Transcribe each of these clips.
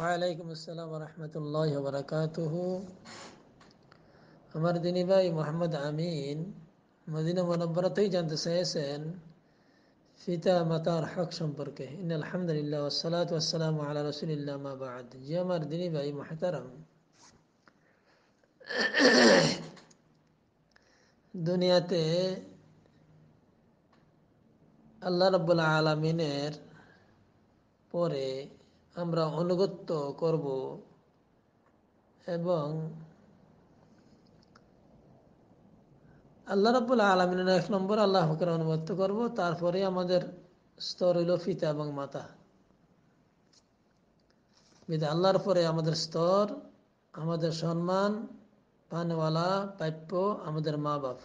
ওয়ালাইকুম আসসালাম রহমতুল্লাহ বরকাত আমার দিনী ভাই মোহাম্মদ আমিন মদিনা মনব্বরাতেই জানতে চেয়েছেন ফিতা মাতার হক সম্পর্কে ইন আলহামদুলিল্লাহ ওসালাত ওসালাম আল্লাহ রসুলিল্লাহ বাদ জি আমার দিনী ভাই মাহতারাম দুনিয়াতে আল্লাহ রব্বুল আলমিনের পরে আমরা অনুগত্য করব এবং আল্লাহ রবুল্লা আলমিনের এক নম্বর আল্লাহ হকের অনুগত্য করব তারপরে আমাদের স্তর হইল ফিতা এবং মাতা বিদে আল্লাহর পরে আমাদের স্তর আমাদের সম্মান পানওয়ালা প্রাপ্য আমাদের মা বাপ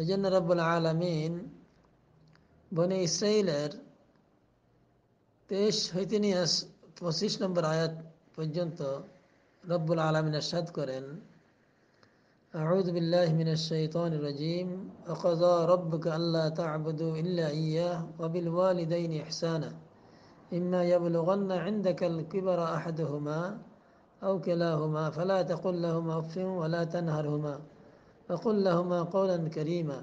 এই জন্য রব্বুল আলমিন বনে ইসরায়েলের তেইশ হইতে নিয়ে পঁচিশ নম্বর আয়াত পর্যন্ত রব্বুল আলমিন আসাদ করেন أعوذ بالله من الشيطان الرجيم وقضى ربك ألا تعبدوا إلا إياه وبالوالدين إحسانا إما يبلغن عندك الكبر أحدهما أو كلاهما فلا تقل لهما أف ولا تنهرهما وقل لهما قولا كريما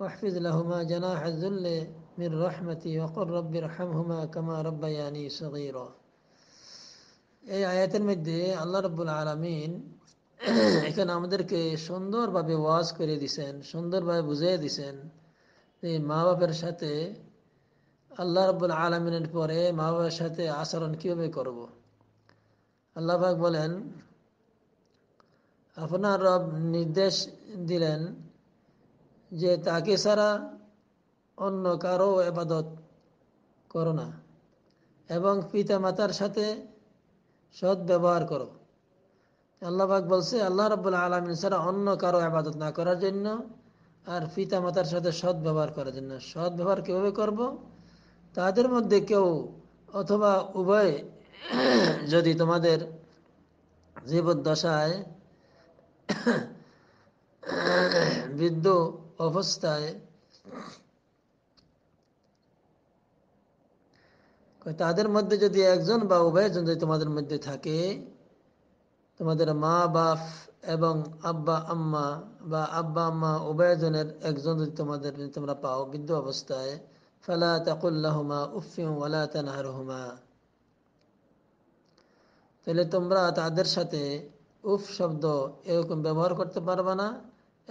واحفظ لهما جناح الذل من رحمتي وقل رب ارحمهما كما ربياني صغيرا এই আয়াতের মধ্যে আল্লাহ রব্বুল আলমিন এখানে আমাদেরকে সুন্দরভাবে ওয়াজ করে দিছেন সুন্দরভাবে বুঝিয়ে দিছেন যে মা বাপের সাথে আল্লাহ রব্বুল আলমিনের পরে মা বাবার সাথে আচরণ কীভাবে করব। আল্লাহবাক বলেন আপনার রব নির্দেশ দিলেন যে তাকে সারা অন্য কারো এবাদত করো না এবং পিতা মাতার সাথে সৎ ব্যবহার করো আল্লাহবাক বলছে আল্লাহ রবুল্লা আলম ছাড়া অন্য কারো আবাদত না করার জন্য আর পিতা মাতার সাথে সৎ ব্যবহার করার জন্য সৎ ব্যবহার কীভাবে করব তাদের মধ্যে কেউ অথবা উভয় যদি তোমাদের জীবদ্দশায় বৃদ্ধ অবস্থায় তাদের মধ্যে যদি একজন বা উভয়জন যদি তোমাদের মধ্যে থাকে তোমাদের মা বাপ এবং আব্বা আম্মা বা আব্বা আম্মা উভয়জনের একজন যদি তোমাদের তোমরা পাও বৃদ্ধ অবস্থায় ফালা তাকুল্লাহমা উফিম ওয়ালা তানহারহুমা তাহলে তোমরা তাদের সাথে উফ শব্দ এরকম ব্যবহার করতে পারবে না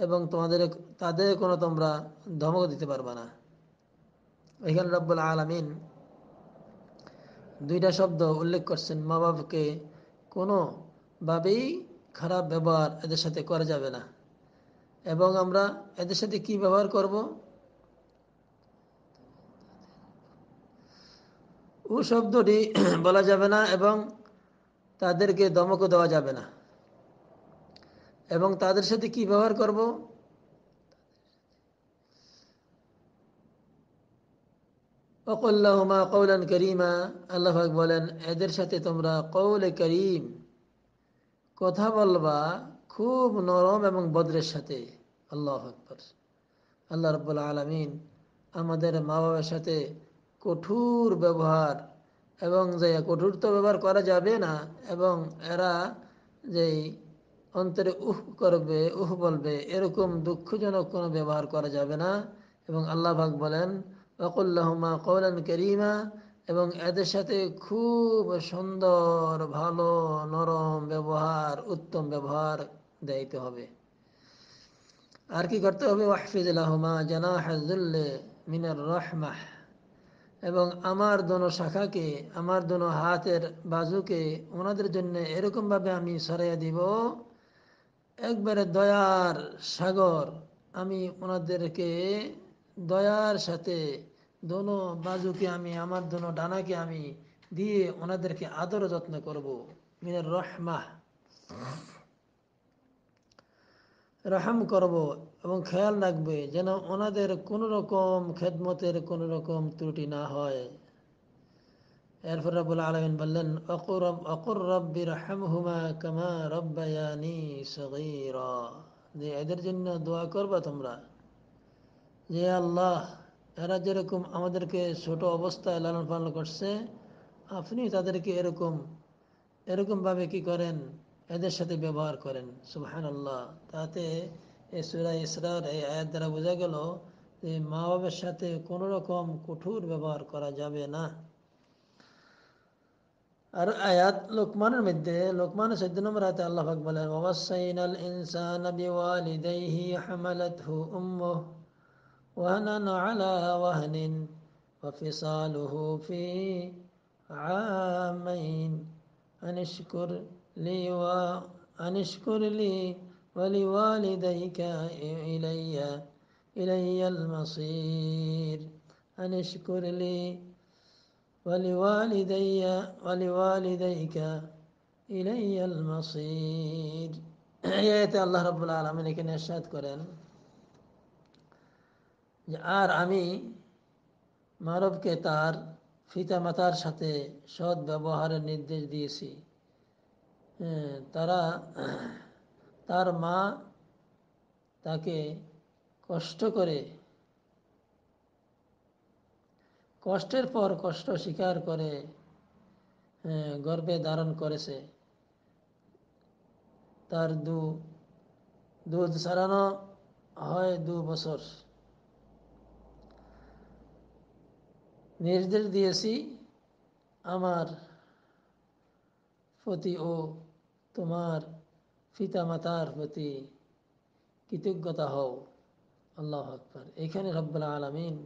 এবং তোমাদের তাদের কোনো তোমরা ধমক দিতে পারবে না এখানে রব্বুল আলমিন দুইটা শব্দ উল্লেখ করছেন মা বাবাকে কোনোভাবেই খারাপ ব্যবহার এদের সাথে করা যাবে না এবং আমরা এদের সাথে কি ব্যবহার করব ও শব্দটি বলা যাবে না এবং তাদেরকে দমকও দেওয়া যাবে না এবং তাদের সাথে কি ব্যবহার করব অকল্লাহমা কৌলান করিমা আল্লাহ বলেন এদের সাথে তোমরা কৌলে করিম কথা বলবা খুব নরম এবং বদ্রের সাথে আল্লাহ আকবর আল্লাহ রব্বুল আলমিন আমাদের মা বাবার সাথে কঠোর ব্যবহার এবং যে কঠোর তো ব্যবহার করা যাবে না এবং এরা যেই অন্তরে উহ করবে উহ বলবে এরকম দুঃখজনক কোনো ব্যবহার করা যাবে না এবং আল্লাহ ভাগ বলেন ওকুল্লাহমা কৌলান করিমা এবং এদের সাথে খুব সুন্দর ভালো নরম ব্যবহার উত্তম ব্যবহার দেয়তে হবে আর কি করতে হবে ওয়াহফিজুল্লাহমা জানা হাজুল্লে মিনার রহমাহ এবং আমার দোনো শাখাকে আমার দোনো হাতের বাজুকে ওনাদের জন্য এরকমভাবে আমি সরাইয়া দিব একবারে দয়ার সাগর আমি ওনাদেরকে দয়ার সাথে দোনো বাজুকে আমি আমার দোনো ডানাকে আমি দিয়ে ওনাদেরকে আদর যত্ন করব মিনের রহমা রাহাম করব এবং খেয়াল রাখবে যেন ওনাদের কোনো রকম খেদমতের কোনো রকম ত্রুটি না হয় এরপর রব আলমিন বললেন অকুরব অকুর রব্বি রাহাম হুমা কামা রব্বায়ানি সগীরা এদের জন্য দোয়া করবা তোমরা যে আল্লাহ এরা যেরকম আমাদেরকে ছোট অবস্থায় লালন পালন করছে আপনি তাদেরকে এরকম এরকমভাবে কি করেন এদের সাথে ব্যবহার করেন সুহান আল্লাহ তাতে সুরা ইসরার এই আয়াত দ্বারা বোঝা গেল যে মা বাবার সাথে কোনো রকম কঠোর ব্যবহার করা যাবে না আর আয়াত লোকমানের মধ্যে লোকমানের চোদ্দ নম্বর আয়াতে আল্লাহ বলেন আল ইনসান বিওয়ালিদাইহি হামালাতহু উম্মুহু وهنا على وهن وفصاله في عامين أن اشكر لي و أن اشكر لي ولوالديك إلي إلي المصير أن اشكر لي ولوالدي ولوالديك إلي المصير يا الله رب العالمين এখানে সাদ করেন যে আর আমি মানবকে তার মাতার সাথে সৎ ব্যবহারের নির্দেশ দিয়েছি তারা তার মা তাকে কষ্ট করে কষ্টের পর কষ্ট স্বীকার করে গর্বে ধারণ করেছে তার দু দুধ সারানো হয় দু বছর নির্দেশ দিয়েছি আমার প্রতি ও তোমার পিতামাতার প্রতি কৃতজ্ঞতা হও আল্লাহ আকবর এখানে রব্বুল আলমিন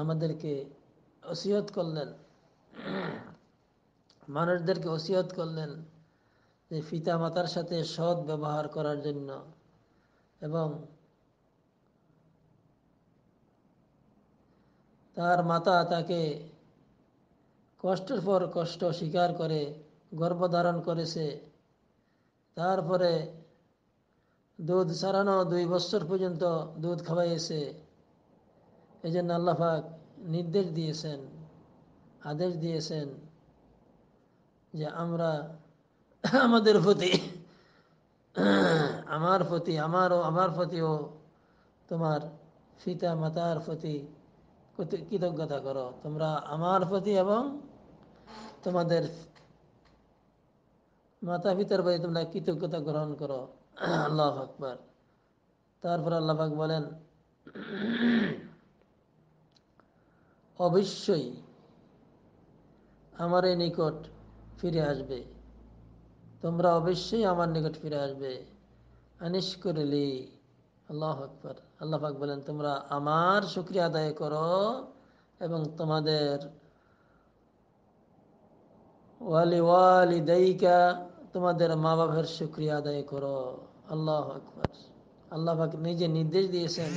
আমাদেরকে ওসিয়ত করলেন মানুষদেরকে ওসিয়ত করলেন যে পিতামাতার সাথে সৎ ব্যবহার করার জন্য এবং তার মাতা তাকে কষ্টের পর কষ্ট স্বীকার করে গর্ভধারণ করেছে তারপরে দুধ সারানো দুই বছর পর্যন্ত দুধ খাওয়াইয়েছে এই জন্য আল্লাহাক নির্দেশ দিয়েছেন আদেশ দিয়েছেন যে আমরা আমাদের প্রতি আমার প্রতি আমারও আমার প্রতিও তোমার পিতা মাতার প্রতি কৃতজ্ঞতা করো তোমরা আমার প্রতি এবং তোমাদের মাতা পিতার প্রতি তোমরা কৃতজ্ঞতা গ্রহণ করো আল্লাহ আকবর তারপর আল্লাহাক বলেন অবশ্যই আমার এই নিকট ফিরে আসবে তোমরা অবশ্যই আমার নিকট ফিরে আসবে আনিস করলি আল্লাহ আকবর আল্লাহ পাক বলেন তোমরা আমার শুক্রিয়া আদায় করো এবং তোমাদের ওয়ালি ওয়ালি দায়িকা তোমাদের মা বাপের শুক্রিয়া আদায় করো আল্লাহ আকবর আল্লাহ পাক নিজে নির্দেশ দিয়েছেন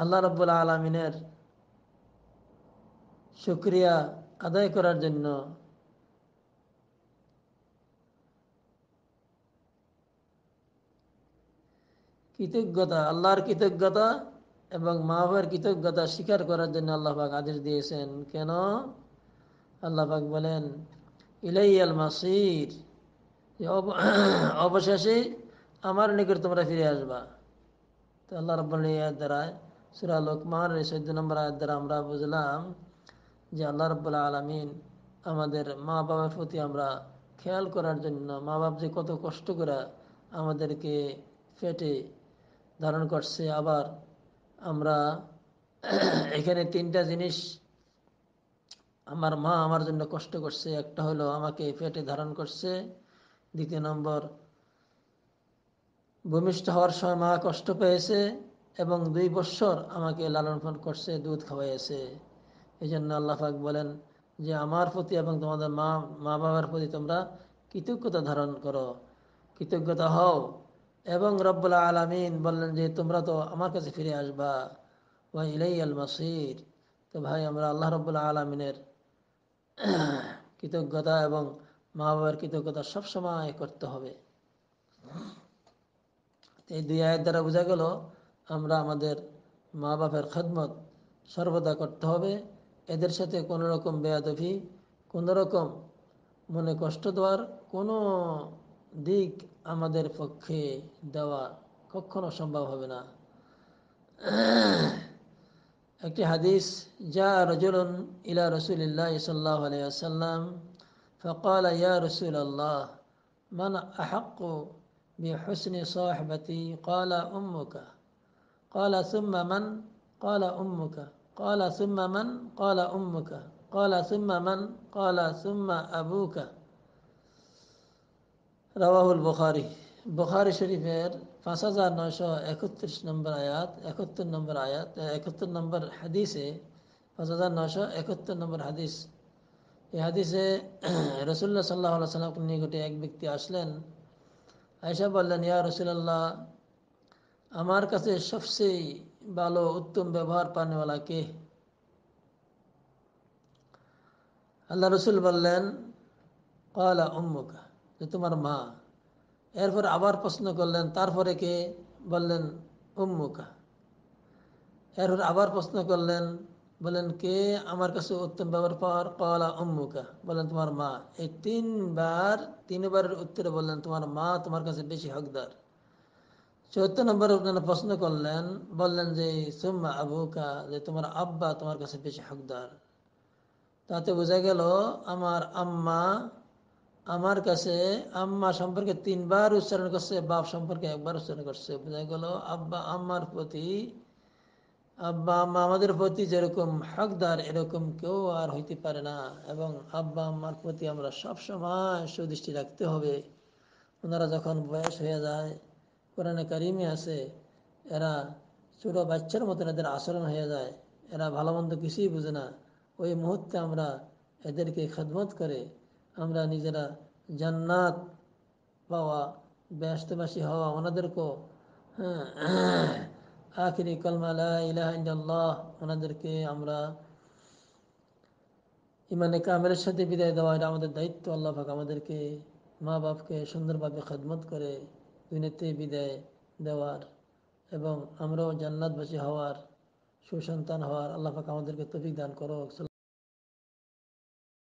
আল্লাহ রব্বুল আলমিনের শুক্রিয়া আদায় করার জন্য কৃতজ্ঞতা আল্লাহর কৃতজ্ঞতা এবং মা বাবার কৃতজ্ঞতা স্বীকার করার জন্য আল্লাহবাক আদেশ দিয়েছেন কেন আল্লাহবাক বলেন ইলাইয়াল মাসির অবশেষে আমার নিকট তোমরা ফিরে আসবা তো আল্লাহ রব্বান দ্বারা সুরা লোকমার চোদ্দ নম্বর আয়ের দ্বারা আমরা বুঝলাম যে আল্লাহ রব্বুল্লা আলমিন আমাদের মা বাবার প্রতি আমরা খেয়াল করার জন্য মা বাপ যে কত কষ্ট করে আমাদেরকে পেটে ধারণ করছে আবার আমরা এখানে তিনটা জিনিস আমার মা আমার জন্য কষ্ট করছে একটা হলো আমাকে পেটে ধারণ করছে দ্বিতীয় নম্বর ভূমিষ্ঠ হওয়ার সময় মা কষ্ট পেয়েছে এবং দুই বৎসর আমাকে লালন পালন করছে দুধ খাওয়াইছে এই জন্য আল্লাহাক বলেন যে আমার প্রতি এবং তোমাদের মা মা বাবার প্রতি তোমরা কৃতজ্ঞতা ধারণ করো কৃতজ্ঞতা হও এবং রব্বুল্লা আলমিন বললেন যে তোমরা তো আমার কাছে ফিরে আসবা ওয়া ইলাই আল মাসির তো ভাই আমরা আল্লাহ রব্বুল্লা আলমিনের কৃতজ্ঞতা এবং মা বাবার কৃতজ্ঞতা সবসময় করতে হবে এই দুই আয়ের দ্বারা বোঝা গেল আমরা আমাদের মা বাপের খদমত সর্বদা করতে হবে এদের সাথে কোনো রকম বেয়াদফি কোনো রকম মনে কষ্ট দেওয়ার কোনো দিক আমাদের পক্ষে দেওয়া কখনো সম্ভব হবে না একটি হাদিস যা রজুলন ইলা রসুলিল্লাহ সাল্লাহ আলিয়াল্লাম فقال يا رسول الله من أحق بحسن صاحبتي قال أمك قال ثم من قال أمك قال ثم من قال أمك قال ثم من قال ثم أبوك রাওয়াহুল বখারি বখারি শরীফের পাঁচ হাজার নয়শো একত্রিশ নম্বর আয়াত একাত্তর নম্বর আয়াত একাত্তর নম্বর হাদিসে পাঁচ হাজার নয়শো একাত্তর নম্বর হাদিস এই হাদিসে রসুল্লাহ সাল্লাহ সাল্লাম নিকটে এক ব্যক্তি আসলেন আয়সা বললেন ইয়া রসুল্লাহ আমার কাছে সবচেয়ে ভালো উত্তম ব্যবহার পানেওয়ালা কে আল্লাহ রসুল বললেন কলা উম্মুকা যে তোমার মা এরপর আবার প্রশ্ন করলেন তারপরে কে বললেন উম্মুকা এরপর আবার প্রশ্ন করলেন বলেন কে আমার কাছে উত্তম ব্যবহার পাওয়ার কলা উম্মুকা বলেন তোমার মা এই তিনবার তিনবারের উত্তরে বললেন তোমার মা তোমার কাছে বেশি হকদার চৌদ্দ নম্বরে প্রশ্ন করলেন বললেন যে সুম্মা আবুকা যে তোমার আব্বা তোমার কাছে বেশি হকদার তাতে বোঝা গেল আমার আম্মা আমার কাছে আম্মা সম্পর্কে তিনবার উচ্চারণ করছে বাপ সম্পর্কে একবার উচ্চারণ করছে বোঝা গেল আব্বা আম্মার প্রতি আব্বা আম্মা আমাদের প্রতি যেরকম হকদার এরকম কেউ আর হইতে পারে না এবং আব্বা আম্মার প্রতি আমরা সবসময় সুদৃষ্টি রাখতে হবে ওনারা যখন বয়স হয়ে যায় কোরআনে কারিমে আছে এরা ছোটো বাচ্চার মতন এদের আচরণ হয়ে যায় এরা ভালো মন্দ কিছুই বুঝে না ওই মুহূর্তে আমরা এদেরকে খেদমত করে আমরা নিজেরা জান্নাত পাওয়া ব্যস্তবাসী হওয়া ওনাদেরকেও হ্যাঁ, আখিরি কলমালা ইলাহ ওনাদেরকে আমরা ইমানে কামের সাথে বিদায় দেওয়া এটা আমাদের দায়িত্ব আল্লাহ ভাগ আমাদেরকে মা বাপকে সুন্দরভাবে খদমত করে দুনিয়াতে বিদায় দেওয়ার এবং আমরাও জান্নাতবাসী হওয়ার সুসন্তান হওয়ার আল্লাহ পাক আমাদেরকে তফিক দান করো